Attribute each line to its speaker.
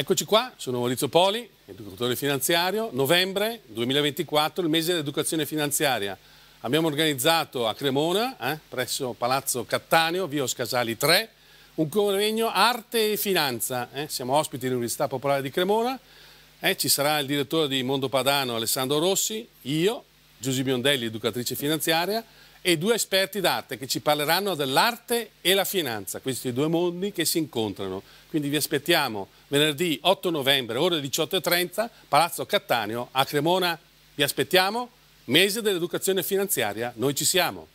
Speaker 1: Eccoci qua, sono Maurizio Poli, educatore finanziario. Novembre 2024, il mese dell'educazione finanziaria. Abbiamo organizzato a Cremona, eh, presso Palazzo Cattaneo, via Oscasali 3, un convegno Arte e Finanza. Eh. Siamo ospiti dell'Università Popolare di Cremona. Eh, ci sarà il direttore di Mondo Padano Alessandro Rossi, io, Giusy Biondelli, educatrice finanziaria, e due esperti d'arte che ci parleranno dell'arte e la finanza, questi due mondi che si incontrano. Quindi vi aspettiamo venerdì 8 novembre, ore 18.30, Palazzo Cattaneo a Cremona. Vi aspettiamo, mese dell'educazione finanziaria, noi ci siamo.